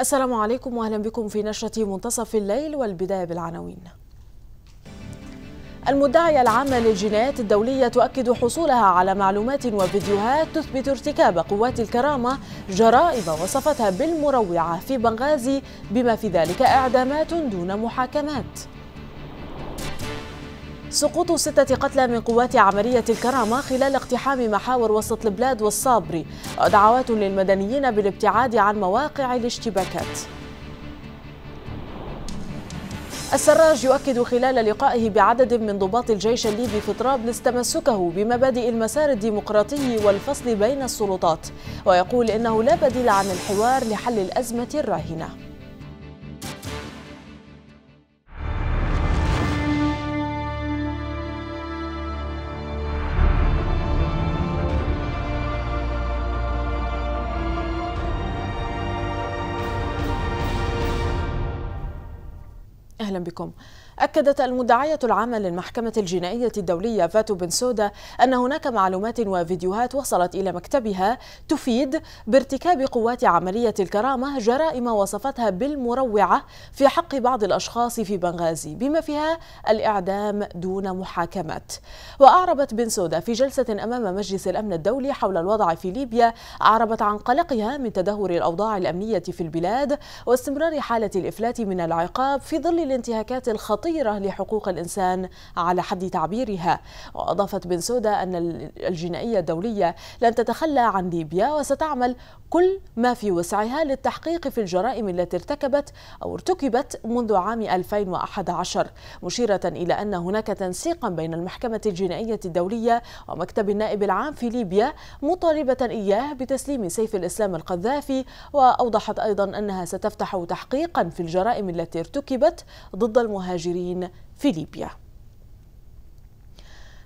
السلام عليكم واهلا بكم في نشرة منتصف الليل والبداية بالعناوين. المدعية العامة للجنايات الدولية تؤكد حصولها على معلومات وفيديوهات تثبت ارتكاب قوات الكرامة جرائم وصفتها بالمروعة في بنغازي بما في ذلك إعدامات دون محاكمات. سقوط ستة قتلى من قوات عملية الكرامة خلال اقتحام محاور وسط البلاد والصابري ودعوات للمدنيين بالابتعاد عن مواقع الاشتباكات السراج يؤكد خلال لقائه بعدد من ضباط الجيش الليبي في طرابلس تمسكه بمبادئ المسار الديمقراطي والفصل بين السلطات ويقول إنه لا بديل عن الحوار لحل الأزمة الراهنة اهلا بكم أكدت المدعية العامة للمحكمة الجنائية الدولية فاتو بنسودا أن هناك معلومات وفيديوهات وصلت إلى مكتبها تفيد بارتكاب قوات عملية الكرامة جرائم وصفتها بالمروعة في حق بعض الأشخاص في بنغازي بما فيها الإعدام دون محاكمات وأعربت بنسودا في جلسة أمام مجلس الأمن الدولي حول الوضع في ليبيا أعربت عن قلقها من تدهور الأوضاع الأمنية في البلاد واستمرار حالة الإفلات من العقاب في ظل الانتهاكات الخطيرة خطيرة لحقوق الإنسان على حد تعبيرها وأضافت بن سودا أن الجنائية الدولية لن تتخلى عن ليبيا وستعمل كل ما في وسعها للتحقيق في الجرائم التي ارتكبت أو ارتكبت منذ عام 2011 مشيرة إلى أن هناك تنسيقا بين المحكمة الجنائية الدولية ومكتب النائب العام في ليبيا مطالبة إياه بتسليم سيف الإسلام القذافي وأوضحت أيضا أنها ستفتح تحقيقا في الجرائم التي ارتكبت ضد المهاجرين Marine Filipia.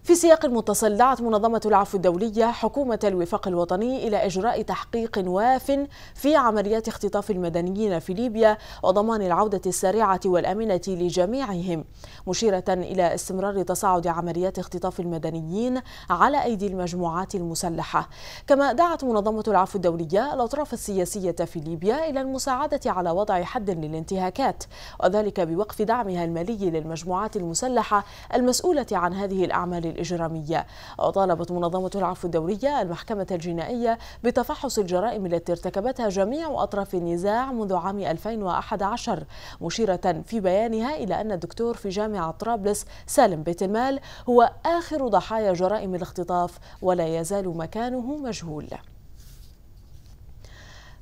في سياق متصل دعت منظمة العفو الدولية حكومة الوفاق الوطني إلى إجراء تحقيق واف في عمليات اختطاف المدنيين في ليبيا وضمان العودة السريعة والأمنة لجميعهم مشيرة إلى استمرار تصاعد عمليات اختطاف المدنيين على أيدي المجموعات المسلحة كما دعت منظمة العفو الدولية الأطراف السياسية في ليبيا إلى المساعدة على وضع حد للانتهاكات وذلك بوقف دعمها المالي للمجموعات المسلحة المسؤولة عن هذه الأعمال الإجرامية وطالبت منظمة العفو الدولية المحكمة الجنائية بتفحص الجرائم التي ارتكبتها جميع أطراف النزاع منذ عام 2011 مشيرة في بيانها إلى أن الدكتور في جامعة طرابلس سالم بيت المال هو آخر ضحايا جرائم الاختطاف ولا يزال مكانه مجهول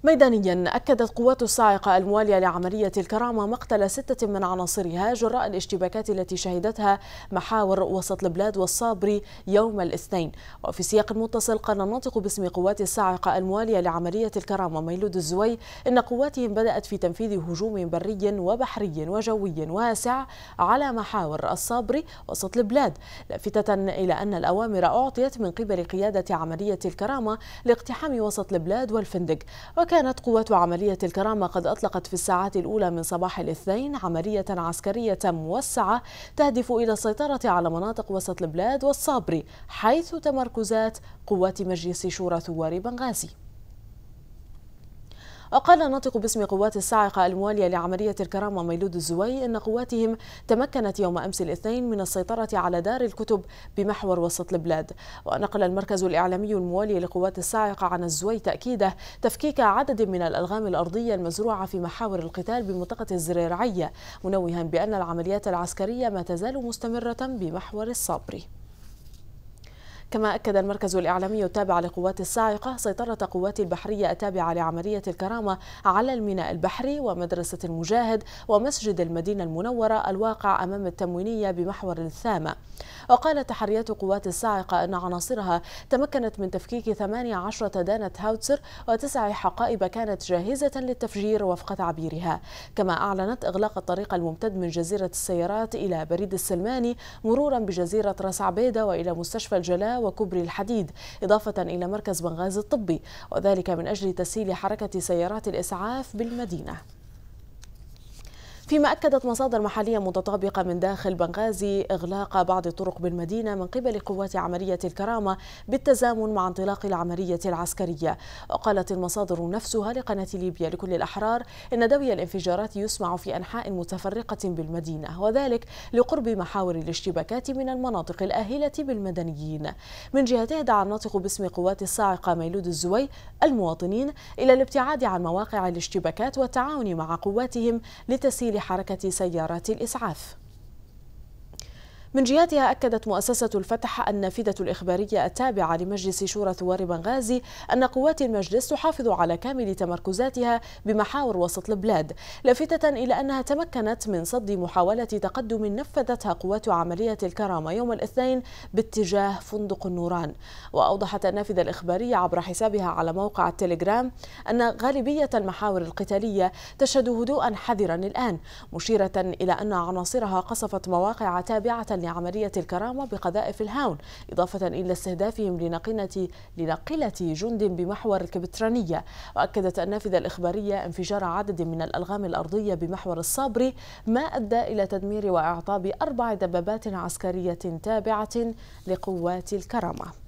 ميدانيا أكدت قوات الصاعقة الموالية لعملية الكرامة مقتل ستة من عناصرها جراء الاشتباكات التي شهدتها محاور وسط البلاد والصابري يوم الاثنين وفي سياق متصل قال الناطق باسم قوات الصاعقة الموالية لعملية الكرامة ميلود الزوي إن قواتهم بدأت في تنفيذ هجوم بري وبحري وجوي واسع على محاور الصابري وسط البلاد لافتة إلى أن الأوامر أعطيت من قبل قيادة عملية الكرامة لاقتحام وسط البلاد والفندق كانت قوات عملية الكرامة قد أطلقت في الساعات الأولى من صباح الاثنين عملية عسكرية موسعة تهدف إلى السيطرة على مناطق وسط البلاد والصابري حيث تمركزات قوات مجلس شورى ثوار بنغازي وقال الناطق باسم قوات الصاعقة الموالية لعملية الكرامة ميلود الزوي أن قواتهم تمكنت يوم أمس الاثنين من السيطرة على دار الكتب بمحور وسط البلاد ونقل المركز الإعلامي الموالي لقوات الصاعقة عن الزوي تأكيده تفكيك عدد من الألغام الأرضية المزروعة في محاور القتال بمنطقة الزريرعية منوها بأن العمليات العسكرية ما تزال مستمرة بمحور الصبري كما أكد المركز الإعلامي التابع لقوات الصاعقة سيطرة قوات البحرية التابعة لعملية الكرامة على الميناء البحري ومدرسة المجاهد ومسجد المدينة المنورة الواقع أمام التموينية بمحور الثامة وقالت تحريات قوات الصاعقة أن عناصرها تمكنت من تفكيك 18 دانة هاوتسر وتسع حقائب كانت جاهزة للتفجير وفق تعبيرها كما أعلنت إغلاق الطريق الممتد من جزيرة السيارات إلى بريد السلماني مرورا بجزيرة راس عبيدة وإلى مستشفى الجلاء وكوبري الحديد إضافة إلى مركز بنغازي الطبي وذلك من أجل تسهيل حركة سيارات الإسعاف بالمدينة فيما أكدت مصادر محلية متطابقة من داخل بنغازي إغلاق بعض الطرق بالمدينة من قبل قوات عملية الكرامة بالتزامن مع انطلاق العملية العسكرية وقالت المصادر نفسها لقناة ليبيا لكل الأحرار إن دوي الانفجارات يسمع في أنحاء متفرقة بالمدينة وذلك لقرب محاور الاشتباكات من المناطق الآهلة بالمدنيين من جهته دعا الناطق باسم قوات الصاعقة ميلود الزوي المواطنين إلى الابتعاد عن مواقع الاشتباكات والتعاون مع قواتهم لتسهيل حركة سيارات الإسعاف من جهتها أكدت مؤسسة الفتح النافذة الإخبارية التابعة لمجلس شورى ثوار بنغازي أن قوات المجلس تحافظ على كامل تمركزاتها بمحاور وسط البلاد لافتة إلى أنها تمكنت من صد محاولة تقدم نفذتها قوات عملية الكرامة يوم الاثنين باتجاه فندق النوران وأوضحت النافذة الإخبارية عبر حسابها على موقع التليجرام أن غالبية المحاور القتالية تشهد هدوءا حذرا الآن مشيرة إلى أن عناصرها قصفت مواقع تابعة لعملية عملية الكرامة بقذائف الهاون إضافة إلى استهدافهم لنقلة, لنقلة جند بمحور الكبترانية وأكدت النافذة الإخبارية انفجار عدد من الألغام الأرضية بمحور الصابري ما أدى إلى تدمير وإعطاب أربع دبابات عسكرية تابعة لقوات الكرامة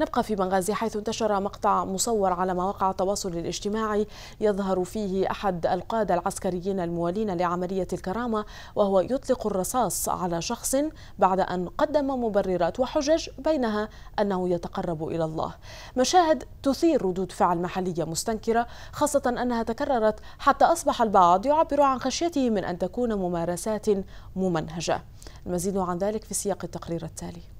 نبقى في بنغازي حيث انتشر مقطع مصور على مواقع التواصل الاجتماعي يظهر فيه أحد القادة العسكريين الموالين لعملية الكرامة وهو يطلق الرصاص على شخص بعد أن قدم مبررات وحجج بينها أنه يتقرب إلى الله مشاهد تثير ردود فعل محلية مستنكرة خاصة أنها تكررت حتى أصبح البعض يعبر عن خشيته من أن تكون ممارسات ممنهجة المزيد عن ذلك في سياق التقرير التالي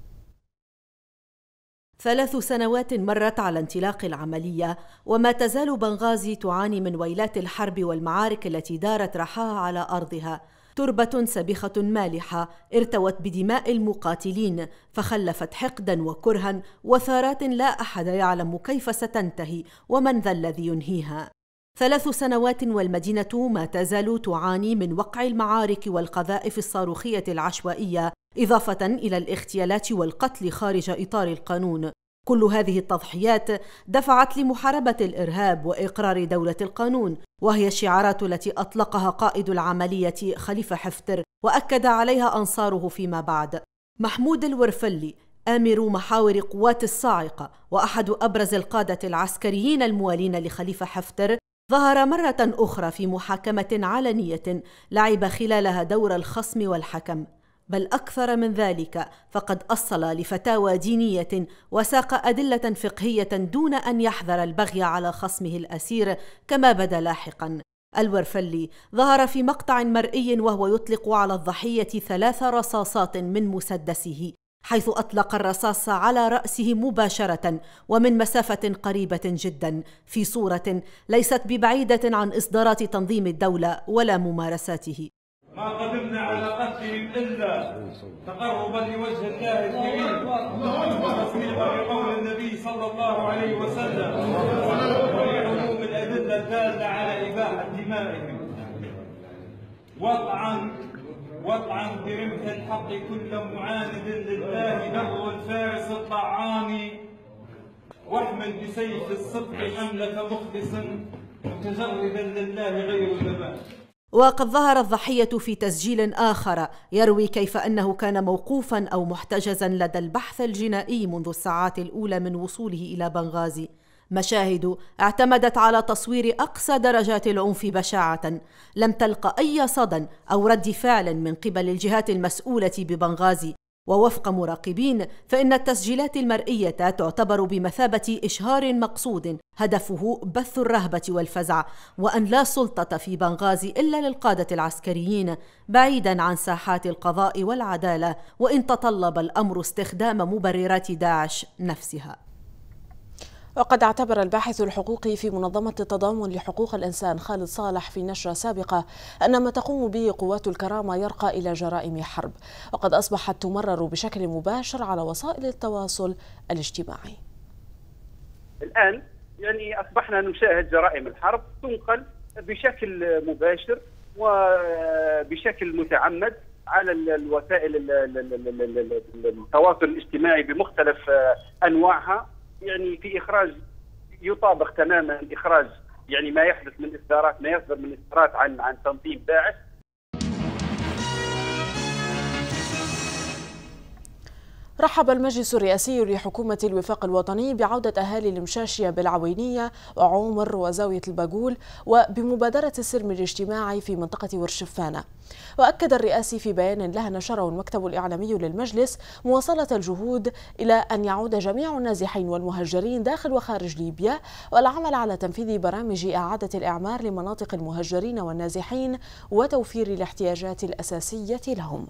ثلاث سنوات مرت على انطلاق العملية وما تزال بنغازي تعاني من ويلات الحرب والمعارك التي دارت رحاها على أرضها تربة سبخة مالحة ارتوت بدماء المقاتلين فخلفت حقدا وكرها وثارات لا أحد يعلم كيف ستنتهي ومن ذا الذي ينهيها ثلاث سنوات والمدينة ما تزال تعاني من وقع المعارك والقذائف الصاروخية العشوائية إضافة إلى الاغتيالات والقتل خارج إطار القانون كل هذه التضحيات دفعت لمحاربة الإرهاب وإقرار دولة القانون وهي الشعارات التي أطلقها قائد العملية خليفة حفتر وأكد عليها أنصاره فيما بعد محمود الورفلي آمر محاور قوات الصاعقة وأحد أبرز القادة العسكريين الموالين لخليفة حفتر ظهر مرة أخرى في محاكمة علنية لعب خلالها دور الخصم والحكم، بل أكثر من ذلك فقد أصل لفتاوى دينية وساق أدلة فقهية دون أن يحذر البغي على خصمه الأسير كما بدا لاحقا. الورفلي ظهر في مقطع مرئي وهو يطلق على الضحية ثلاث رصاصات من مسدسه حيث أطلق الرصاص على رأسه مباشرة ومن مسافة قريبة جدا في صورة ليست ببعيدة عن إصدارات تنظيم الدولة ولا ممارساته ما قدمنا على قتلهم إلا تقربا لوجه الله الكريم وتصديقا لقول النبي صلى الله عليه وسلم ولعموم الأدلة الدالة على إباحة دمائهم وضعا واطعم برمح الحق كل معاند لله نهر الفارس الطعام واحمل بسيف الصدق حمله مخلصا متجردا لله غير ذبان وقد ظهر الضحية في تسجيل آخر يروي كيف أنه كان موقوفا أو محتجزا لدى البحث الجنائي منذ الساعات الأولى من وصوله إلى بنغازي مشاهد اعتمدت على تصوير اقصى درجات العنف بشاعه لم تلق اي صدى او رد فعل من قبل الجهات المسؤوله ببنغازي ووفق مراقبين فإن التسجيلات المرئية تعتبر بمثابة إشهار مقصود هدفه بث الرهبة والفزع وأن لا سلطة في بنغازي إلا للقادة العسكريين بعيدا عن ساحات القضاء والعدالة وإن تطلب الأمر استخدام مبررات داعش نفسها وقد اعتبر الباحث الحقوقي في منظمة التضامن لحقوق الإنسان خالد صالح في نشرة سابقة أن ما تقوم به قوات الكرامة يرقى إلى جرائم حرب وقد أصبحت تمرر بشكل مباشر على وسائل التواصل الاجتماعي الآن يعني أصبحنا نشاهد جرائم الحرب تنقل بشكل مباشر وبشكل متعمد على الوسائل التواصل الاجتماعي بمختلف انواعها يعني في اخراج يطابق تماما اخراج يعني ما يحدث من اصدارات ما يصدر من اصدارات عن عن تنظيم داعش رحب المجلس الرئاسي لحكومة الوفاق الوطني بعودة أهالي المشاشية بالعوينية وعمر وزاوية البقول وبمبادرة السلم الاجتماعي في منطقة ورشفانة وأكد الرئاسي في بيان له نشره المكتب الإعلامي للمجلس مواصلة الجهود إلى أن يعود جميع النازحين والمهجرين داخل وخارج ليبيا والعمل على تنفيذ برامج إعادة الإعمار لمناطق المهجرين والنازحين وتوفير الاحتياجات الأساسية لهم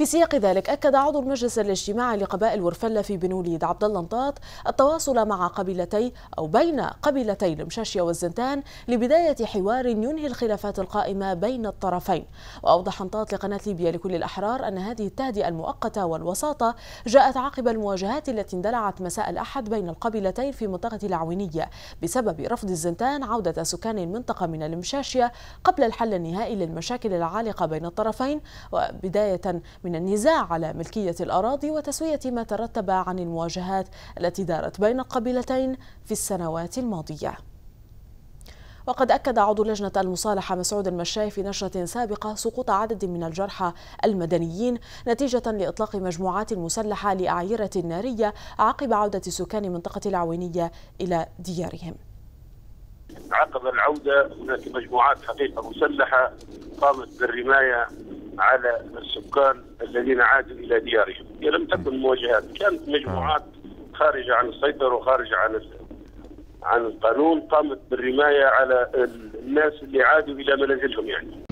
في سياق ذلك أكد عضو المجلس الاجتماعي لقبائل ورفلة في بنوليد عبد الله نطاط التواصل مع قبيلتي أو بين قبيلتي المشاشية والزنتان لبداية حوار ينهي الخلافات القائمة بين الطرفين وأوضح نطاط لقناة ليبيا لكل الأحرار أن هذه التهدئة المؤقتة والوساطة جاءت عقب المواجهات التي اندلعت مساء الأحد بين القبيلتين في منطقة العوينية بسبب رفض الزنتان عودة سكان المنطقة من المشاشية قبل الحل النهائي للمشاكل العالقة بين الطرفين وبداية من من النزاع على ملكية الأراضي وتسوية ما ترتب عن المواجهات التي دارت بين القبيلتين في السنوات الماضية وقد أكد عضو لجنة المصالحة مسعود المشاي في نشرة سابقة سقوط عدد من الجرحى المدنيين نتيجة لإطلاق مجموعات مسلحة لأعيرة نارية عقب عودة سكان منطقة العوينية إلى ديارهم عقب العودة هناك مجموعات حقيقة مسلحة قامت بالرماية على السكان الذين عادوا الى ديارهم، هي لم تكن مواجهات، كانت مجموعات خارجه عن السيطره وخارجه عن عن القانون قامت بالرمايه على الناس اللي عادوا الى منازلهم يعني.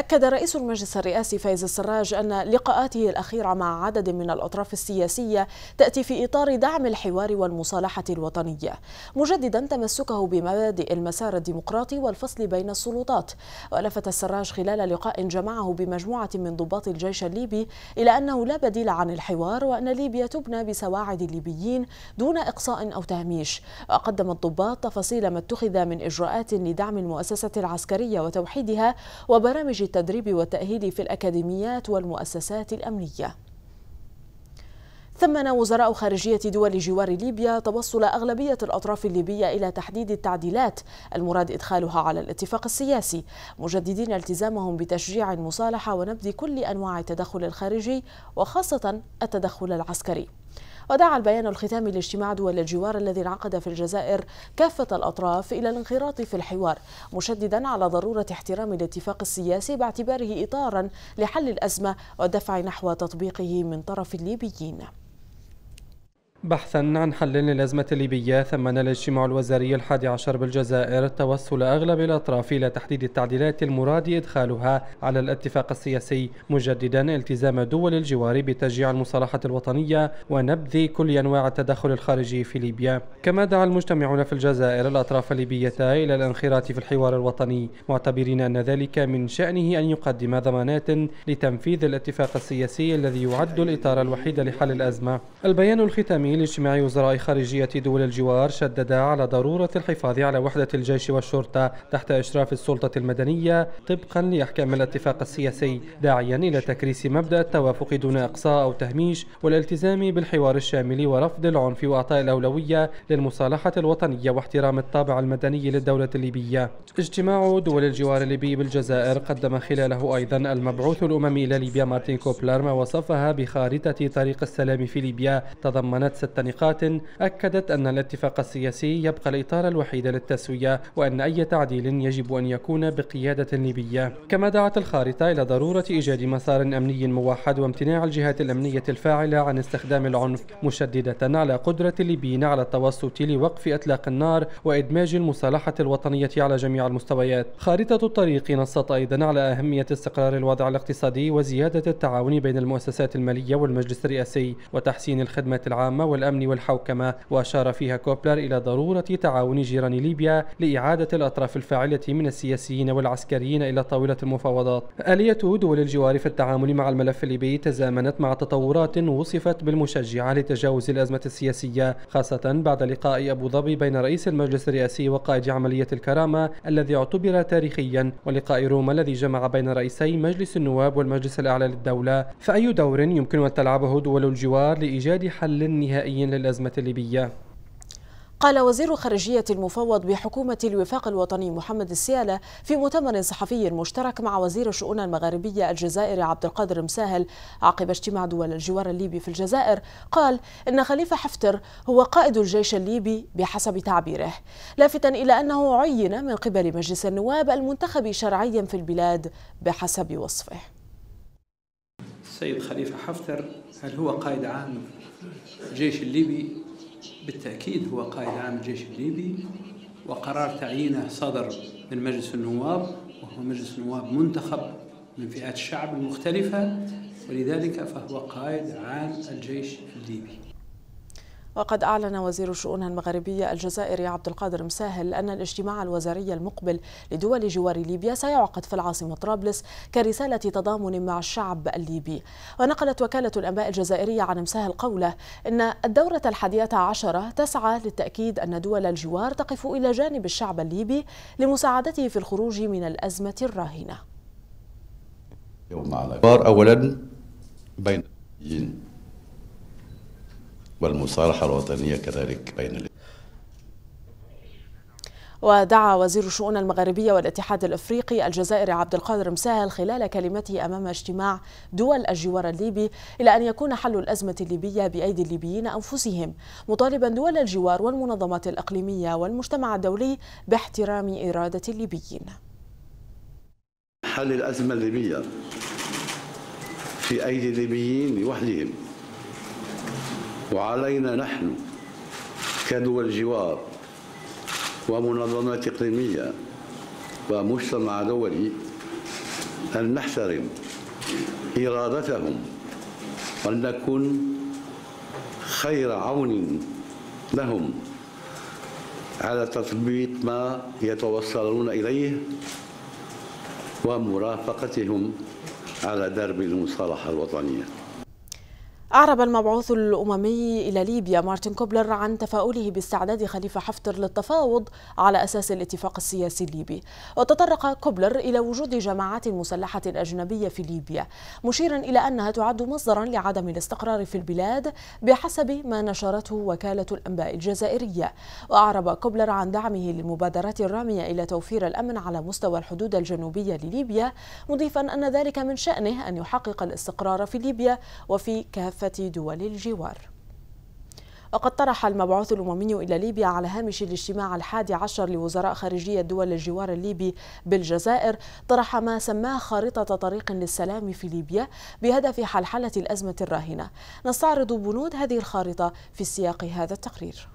أكد رئيس المجلس الرئاسي فايز السراج أن لقاءاته الأخيرة مع عدد من الأطراف السياسية تأتي في إطار دعم الحوار والمصالحة الوطنية مجددا تمسكه بمبادئ المسار الديمقراطي والفصل بين السلطات ولفت السراج خلال لقاء جمعه بمجموعة من ضباط الجيش الليبي إلى أنه لا بديل عن الحوار وأن ليبيا تبنى بسواعد الليبيين دون إقصاء أو تهميش وقدم الضباط تفاصيل ما اتخذ من إجراءات لدعم المؤسسة العسكرية وتوحيدها وبرامج التدريب والتأهيل في الأكاديميات والمؤسسات الأمنية ثمن وزراء خارجية دول جوار ليبيا توصل أغلبية الأطراف الليبية إلى تحديد التعديلات المراد إدخالها على الاتفاق السياسي مجددين التزامهم بتشجيع المصالحة ونبذ كل أنواع التدخل الخارجي وخاصة التدخل العسكري ودعا البيان الختامي لاجتماع دول الجوار الذي انعقد في الجزائر كافة الأطراف إلى الانخراط في الحوار مشددا على ضرورة احترام الاتفاق السياسي باعتباره إطارا لحل الأزمة والدفع نحو تطبيقه من طرف الليبيين بحثا عن حل للأزمة الليبية ثمن الاجتماع الوزاري الحادي عشر بالجزائر توصل أغلب الأطراف إلى تحديد التعديلات المراد إدخالها على الاتفاق السياسي مجددا التزام دول الجوار بتشجيع المصالحة الوطنية ونبذ كل أنواع التدخل الخارجي في ليبيا كما دعا المجتمعون في الجزائر الأطراف الليبية إلى الانخراط في الحوار الوطني معتبرين أن ذلك من شأنه أن يقدم ضمانات لتنفيذ الاتفاق السياسي الذي يعد الإطار الوحيد لحل الأزمة البيان الختامي الوطني لاجتماع وزراء خارجية دول الجوار شدد على ضرورة الحفاظ على وحدة الجيش والشرطة تحت إشراف السلطة المدنية طبقا لأحكام الاتفاق السياسي داعيا إلى تكريس مبدأ التوافق دون إقصاء أو تهميش والالتزام بالحوار الشامل ورفض العنف وإعطاء الأولوية للمصالحة الوطنية واحترام الطابع المدني للدولة الليبية اجتماع دول الجوار الليبي بالجزائر قدم خلاله أيضا المبعوث الأممي إلى ليبيا مارتين كوبلر ما وصفها بخارطة طريق السلام في ليبيا تضمنت ست نقاط أكدت أن الاتفاق السياسي يبقى الإطار الوحيد للتسوية وأن أي تعديل يجب أن يكون بقيادة ليبية كما دعت الخارطة إلى ضرورة إيجاد مسار أمني موحد وامتناع الجهات الأمنية الفاعلة عن استخدام العنف مشددة على قدرة الليبيين على التوسط لوقف إطلاق النار وإدماج المصالحة الوطنية على جميع المستويات خارطة الطريق نصت أيضا على أهمية استقرار الوضع الاقتصادي وزيادة التعاون بين المؤسسات المالية والمجلس الرئاسي وتحسين الخدمات العامة والأمن والحوكمة وأشار فيها كوبلر إلى ضرورة تعاون جيران ليبيا لإعادة الأطراف الفاعلة من السياسيين والعسكريين إلى طاولة المفاوضات آلية دول الجوار في التعامل مع الملف الليبي تزامنت مع تطورات وصفت بالمشجعة لتجاوز الأزمة السياسية خاصة بعد لقاء أبو ظبي بين رئيس المجلس الرئاسي وقائد عملية الكرامة الذي اعتبر تاريخيا ولقاء روما الذي جمع بين رئيسي مجلس النواب والمجلس الأعلى للدولة فأي دور يمكن أن تلعبه دول الجوار لإيجاد حل نهائي نهائي للأزمة الليبية قال وزير خارجية المفوض بحكومة الوفاق الوطني محمد السيالة في مؤتمر صحفي مشترك مع وزير الشؤون المغاربية الجزائري عبد القادر مساهل عقب اجتماع دول الجوار الليبي في الجزائر قال إن خليفة حفتر هو قائد الجيش الليبي بحسب تعبيره لافتا إلى أنه عين من قبل مجلس النواب المنتخب شرعيا في البلاد بحسب وصفه السيد خليفة حفتر هل هو قائد عام الجيش الليبي بالتأكيد هو قائد عام الجيش الليبي وقرار تعيينه صدر من مجلس النواب وهو مجلس النواب منتخب من فئات الشعب المختلفة ولذلك فهو قائد عام الجيش الليبي وقد أعلن وزير الشؤون المغربية الجزائري عبد القادر مساهل أن الاجتماع الوزاري المقبل لدول جوار ليبيا سيعقد في العاصمة طرابلس كرسالة تضامن مع الشعب الليبي ونقلت وكالة الأنباء الجزائرية عن مساهل قوله إن الدورة الحادية عشرة تسعى للتأكيد أن دول الجوار تقف إلى جانب الشعب الليبي لمساعدته في الخروج من الأزمة الراهنة أولا بين والمصالحة الوطنية كذلك بين ودعا وزير الشؤون المغربية والاتحاد الافريقي الجزائري عبد القادر مساهل خلال كلمته امام اجتماع دول الجوار الليبي الى ان يكون حل الازمة الليبية بايدي الليبيين انفسهم، مطالبا دول الجوار والمنظمات الاقليمية والمجتمع الدولي باحترام ارادة الليبيين. حل الازمة الليبية في ايدي الليبيين لوحدهم وعلينا نحن كدول جوار ومنظمات إقليمية ومجتمع دولي أن نحترم إرادتهم وأن نكون خير عون لهم على تطبيق ما يتوصلون إليه ومرافقتهم على درب المصالحة الوطنية أعرب المبعوث الأممي إلى ليبيا مارتن كوبلر عن تفاؤله باستعداد خليفة حفتر للتفاوض على أساس الاتفاق السياسي الليبي وتطرق كوبلر إلى وجود جماعات مسلحة أجنبية في ليبيا مشيرا إلى أنها تعد مصدرا لعدم الاستقرار في البلاد بحسب ما نشرته وكالة الأنباء الجزائرية وأعرب كوبلر عن دعمه للمبادرات الرامية إلى توفير الأمن على مستوى الحدود الجنوبية لليبيا مضيفا أن ذلك من شأنه أن يحقق الاستقرار في ليبيا وفي كافة كافة دول الجوار وقد طرح المبعوث الأممي إلى ليبيا على هامش الاجتماع الحادي عشر لوزراء خارجية دول الجوار الليبي بالجزائر طرح ما سماه خارطة طريق للسلام في ليبيا بهدف حلحلة الأزمة الراهنة نستعرض بنود هذه الخارطة في سياق هذا التقرير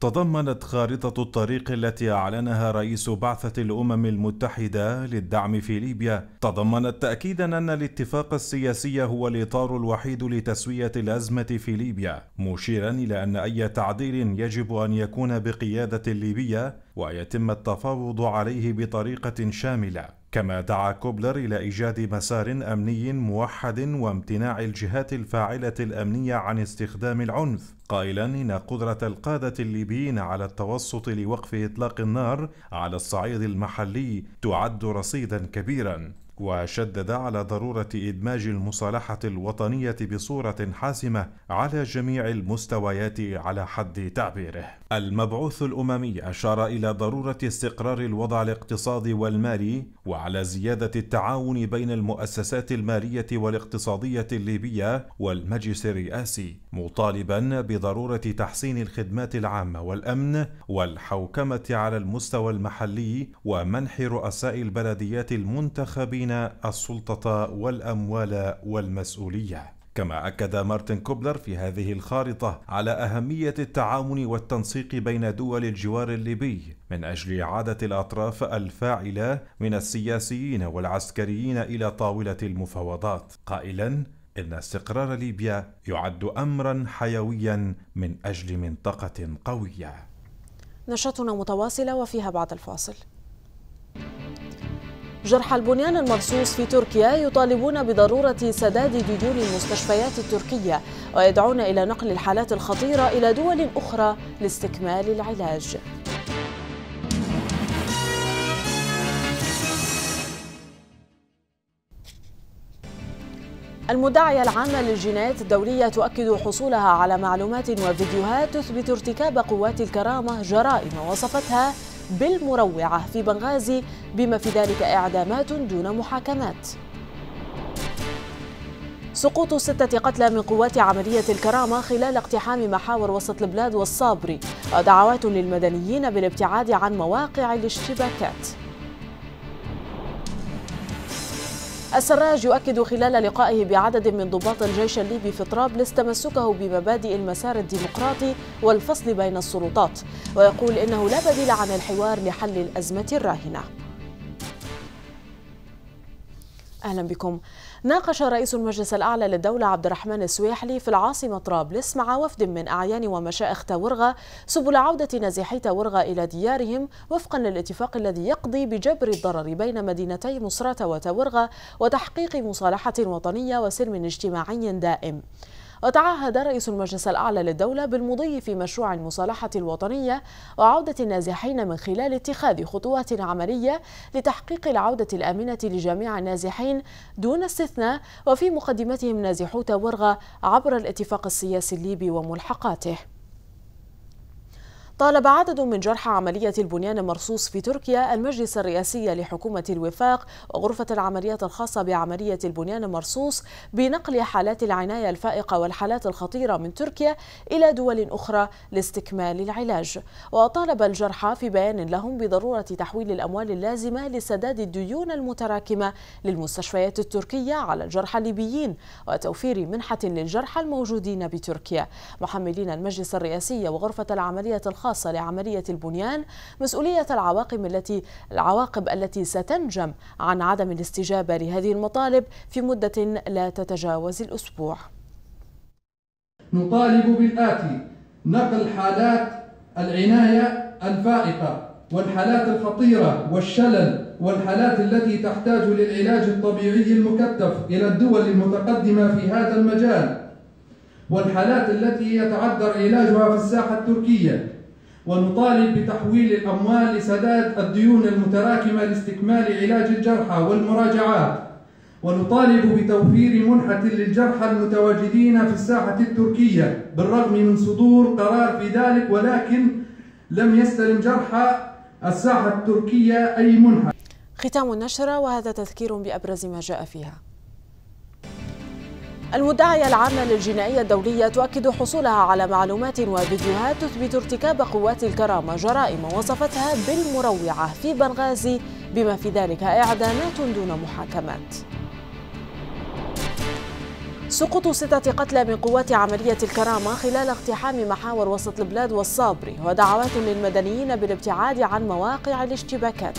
تضمنت خارطة الطريق التي أعلنها رئيس بعثة الأمم المتحدة للدعم في ليبيا، تضمنت تأكيدا أن الاتفاق السياسي هو الإطار الوحيد لتسوية الأزمة في ليبيا، مشيرا إلى أن أي تعديل يجب أن يكون بقيادة ليبية ويتم التفاوض عليه بطريقة شاملة. كما دعا كوبلر إلى إيجاد مسار أمني موحد وامتناع الجهات الفاعلة الأمنية عن استخدام العنف، قائلا إن قدرة القادة الليبيين على التوسط لوقف إطلاق النار على الصعيد المحلي تعد رصيدا كبيرا، وشدد على ضروره ادماج المصالحه الوطنيه بصوره حاسمه على جميع المستويات على حد تعبيره. المبعوث الاممي اشار الى ضروره استقرار الوضع الاقتصادي والمالي وعلى زياده التعاون بين المؤسسات الماليه والاقتصاديه الليبيه والمجلس الرئاسي، مطالبا بضروره تحسين الخدمات العامه والامن والحوكمه على المستوى المحلي ومنح رؤساء البلديات المنتخبين المواطنين السلطة والأموال والمسؤولية كما أكد مارتن كوبلر في هذه الخارطة على أهمية التعاون والتنسيق بين دول الجوار الليبي من أجل إعادة الأطراف الفاعلة من السياسيين والعسكريين إلى طاولة المفاوضات قائلا إن استقرار ليبيا يعد أمرا حيويا من أجل منطقة قوية نشاطنا متواصلة وفيها بعد الفاصل جرحى البنيان المرصوص في تركيا يطالبون بضرورة سداد ديون المستشفيات التركية ويدعون إلى نقل الحالات الخطيرة إلى دول أخرى لاستكمال العلاج المدعية العامة للجنايات الدولية تؤكد حصولها على معلومات وفيديوهات تثبت ارتكاب قوات الكرامة جرائم وصفتها بالمروعة في بنغازي بما في ذلك إعدامات دون محاكمات سقوط ستة قتلى من قوات عملية الكرامة خلال اقتحام محاور وسط البلاد والصابري ودعوات للمدنيين بالابتعاد عن مواقع الاشتباكات السراج يؤكد خلال لقائه بعدد من ضباط الجيش الليبي في طرابلس تمسكه بمبادئ المسار الديمقراطي والفصل بين السلطات ويقول إنه لا بديل عن الحوار لحل الأزمة الراهنة أهلا بكم ناقش رئيس المجلس الأعلى للدولة عبد الرحمن السويحلي في العاصمة طرابلس مع وفد من أعيان ومشائخ تاورغا سبل عودة نازحي تاورغا إلى ديارهم وفقا للاتفاق الذي يقضي بجبر الضرر بين مدينتي مصرة وتاورغا وتحقيق مصالحة وطنية وسلم اجتماعي دائم وتعهد رئيس المجلس الأعلى للدولة بالمضي في مشروع المصالحة الوطنية وعودة النازحين من خلال اتخاذ خطوات عملية لتحقيق العودة الآمنة لجميع النازحين دون استثناء وفي مقدمتهم نازحو تورغا عبر الاتفاق السياسي الليبي وملحقاته طالب عدد من جرحى عملية البنيان المرصوص في تركيا المجلس الرئاسي لحكومة الوفاق وغرفة العمليات الخاصة بعملية البنيان المرصوص بنقل حالات العناية الفائقة والحالات الخطيرة من تركيا إلى دول أخرى لاستكمال العلاج وطالب الجرحى في بيان لهم بضرورة تحويل الأموال اللازمة لسداد الديون المتراكمة للمستشفيات التركية على الجرحى الليبيين وتوفير منحة للجرحى الموجودين بتركيا محملين المجلس الرئاسي وغرفة العمليات الخاصة الخاصة لعملية البنيان مسؤولية العواقب التي العواقب التي ستنجم عن عدم الاستجابة لهذه المطالب في مدة لا تتجاوز الأسبوع. نطالب بالآتي: نقل حالات العناية الفائقة والحالات الخطيرة والشلل والحالات التي تحتاج للعلاج الطبيعي المكثف إلى الدول المتقدمة في هذا المجال والحالات التي يتعذر علاجها في الساحة التركية ونطالب بتحويل الأموال لسداد الديون المتراكمة لاستكمال علاج الجرحى والمراجعات ونطالب بتوفير منحة للجرحى المتواجدين في الساحة التركية بالرغم من صدور قرار في ذلك ولكن لم يستلم جرحى الساحة التركية أي منحة ختام النشرة وهذا تذكير بأبرز ما جاء فيها المدعية العامة للجنائية الدولية تؤكد حصولها على معلومات وفيديوهات تثبت ارتكاب قوات الكرامة جرائم وصفتها بالمروعة في بنغازي بما في ذلك إعدامات دون محاكمات سقوط ستة قتلى من قوات عملية الكرامة خلال اقتحام محاور وسط البلاد والصابري ودعوات للمدنيين بالابتعاد عن مواقع الاشتباكات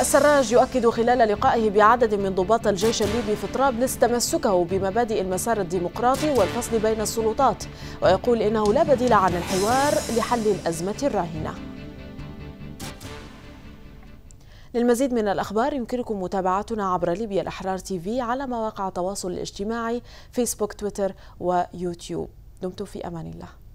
السراج يؤكد خلال لقائه بعدد من ضباط الجيش الليبي في طرابلس تمسكه بمبادئ المسار الديمقراطي والفصل بين السلطات ويقول إنه لا بديل عن الحوار لحل الأزمة الراهنة للمزيد من الأخبار يمكنكم متابعتنا عبر ليبيا الأحرار تي في على مواقع التواصل الاجتماعي فيسبوك تويتر ويوتيوب دمتم في أمان الله